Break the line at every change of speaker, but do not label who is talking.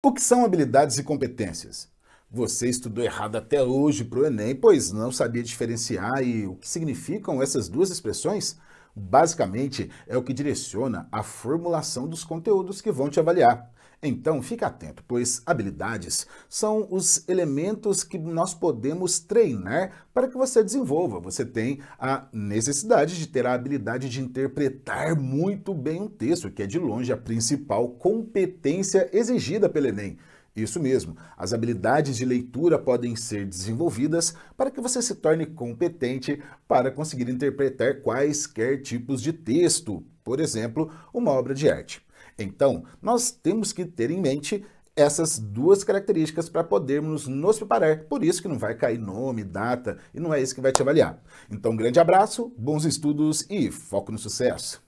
O que são habilidades e competências? Você estudou errado até hoje para o Enem, pois não sabia diferenciar e o que significam essas duas expressões? Basicamente, é o que direciona a formulação dos conteúdos que vão te avaliar. Então, fica atento, pois habilidades são os elementos que nós podemos treinar para que você desenvolva. Você tem a necessidade de ter a habilidade de interpretar muito bem um texto, que é de longe a principal competência exigida pelo Enem. Isso mesmo, as habilidades de leitura podem ser desenvolvidas para que você se torne competente para conseguir interpretar quaisquer tipos de texto, por exemplo, uma obra de arte. Então, nós temos que ter em mente essas duas características para podermos nos preparar. Por isso que não vai cair nome, data, e não é isso que vai te avaliar. Então, um grande abraço, bons estudos e foco no sucesso!